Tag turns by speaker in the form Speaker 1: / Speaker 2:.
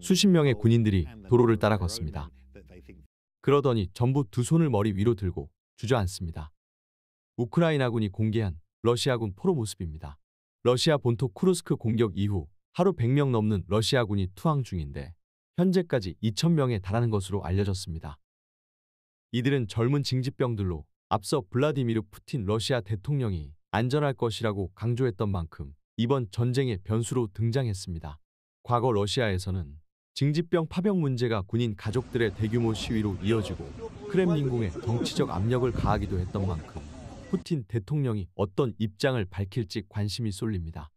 Speaker 1: 수십 명의 군인들이 도로를 따라 걷습니다. 그러더니 전부 두 손을 머리 위로 들고 주저앉습니다. 우크라이나군이 공개한 러시아군 포로 모습입니다. 러시아 본토 쿠르스크 공격 이후 하루 100명 넘는 러시아군이 투항 중인데 현재까지 2,000명에 달하는 것으로 알려졌습니다. 이들은 젊은 징집병들로 앞서 블라디미르 푸틴 러시아 대통령이 안전할 것이라고 강조했던 만큼 이번 전쟁의 변수로 등장했습니다. 과거 러시아에서는 징집병 파병 문제가 군인 가족들의 대규모 시위로 이어지고 크렘린궁에 정치적 압력을 가하기도 했던 만큼 푸틴 대통령이 어떤 입장을 밝힐지 관심이 쏠립니다.